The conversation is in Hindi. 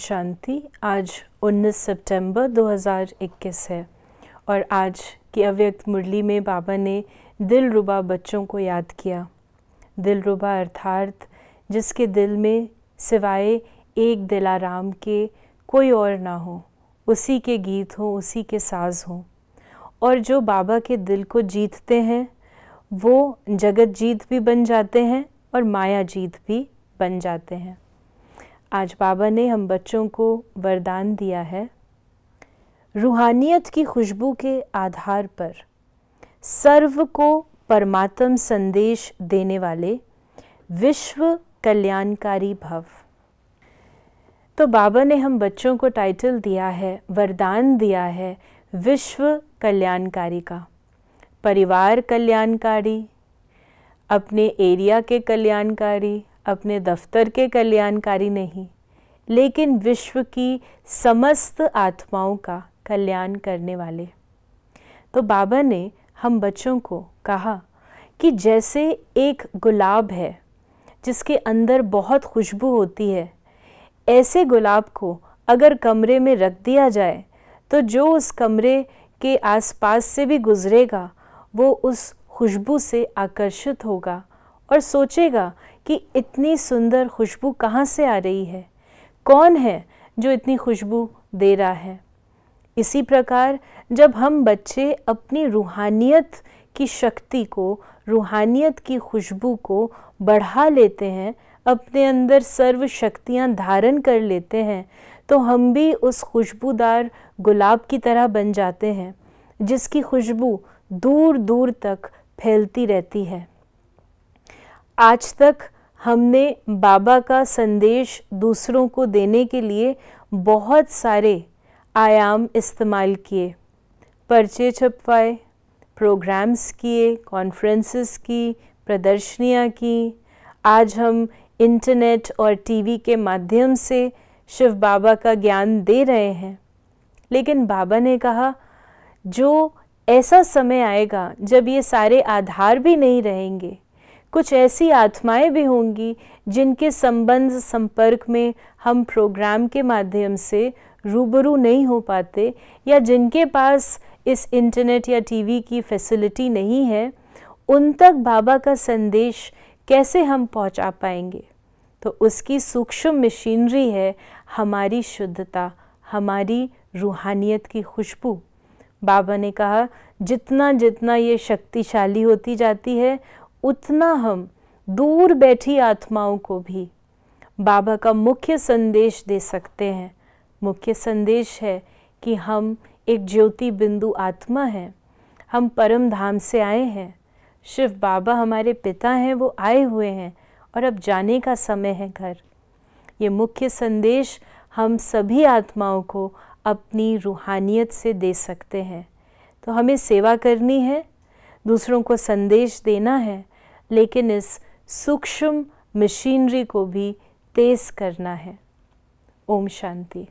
शांति आज 19 सितंबर 2021 है और आज की अव्यक्त मुरली में बाबा ने दिल रुबा बच्चों को याद किया दिल रुबा अर्थार्थ जिसके दिल में सिवाय एक दिलाराम के कोई और ना हो उसी के गीत हो उसी के साज हो और जो बाबा के दिल को जीतते हैं वो जगत जीत भी बन जाते हैं और माया जीत भी बन जाते हैं आज बाबा ने हम बच्चों को वरदान दिया है रूहानियत की खुशबू के आधार पर सर्व को परमात्म संदेश देने वाले विश्व कल्याणकारी भव तो बाबा ने हम बच्चों को टाइटल दिया है वरदान दिया है विश्व कल्याणकारी का परिवार कल्याणकारी अपने एरिया के कल्याणकारी अपने दफ्तर के कल्याणकारी नहीं लेकिन विश्व की समस्त आत्माओं का कल्याण करने वाले तो बाबा ने हम बच्चों को कहा कि जैसे एक गुलाब है जिसके अंदर बहुत खुशबू होती है ऐसे गुलाब को अगर कमरे में रख दिया जाए तो जो उस कमरे के आसपास से भी गुज़रेगा वो उस खुशबू से आकर्षित होगा और सोचेगा कि इतनी सुंदर खुशबू कहाँ से आ रही है कौन है जो इतनी खुशबू दे रहा है इसी प्रकार जब हम बच्चे अपनी रूहानियत की शक्ति को रूहानियत की खुशबू को बढ़ा लेते हैं अपने अंदर सर्व शक्तियाँ धारण कर लेते हैं तो हम भी उस खुशबूदार गुलाब की तरह बन जाते हैं जिसकी खुशबू दूर दूर तक फैलती रहती है आज तक हमने बाबा का संदेश दूसरों को देने के लिए बहुत सारे आयाम इस्तेमाल किए पर्चे छपवाए प्रोग्राम्स किए कॉन्फ्रेंसेस की प्रदर्शनियाँ की आज हम इंटरनेट और टीवी के माध्यम से शिव बाबा का ज्ञान दे रहे हैं लेकिन बाबा ने कहा जो ऐसा समय आएगा जब ये सारे आधार भी नहीं रहेंगे कुछ ऐसी आत्माएं भी होंगी जिनके संबंध संपर्क में हम प्रोग्राम के माध्यम से रूबरू नहीं हो पाते या जिनके पास इस इंटरनेट या टीवी की फैसिलिटी नहीं है उन तक बाबा का संदेश कैसे हम पहुंचा पाएंगे तो उसकी सूक्ष्म मशीनरी है हमारी शुद्धता हमारी रूहानियत की खुशबू बाबा ने कहा जितना जितना ये शक्तिशाली होती जाती है उतना हम दूर बैठी आत्माओं को भी बाबा का मुख्य संदेश दे सकते हैं मुख्य संदेश है कि हम एक ज्योति बिंदु आत्मा हैं हम परम धाम से आए हैं शिव बाबा हमारे पिता हैं वो आए हुए हैं और अब जाने का समय है घर ये मुख्य संदेश हम सभी आत्माओं को अपनी रूहानियत से दे सकते हैं तो हमें सेवा करनी है दूसरों को संदेश देना है लेकिन इस सूक्ष्म मशीनरी को भी तेज करना है ओम शांति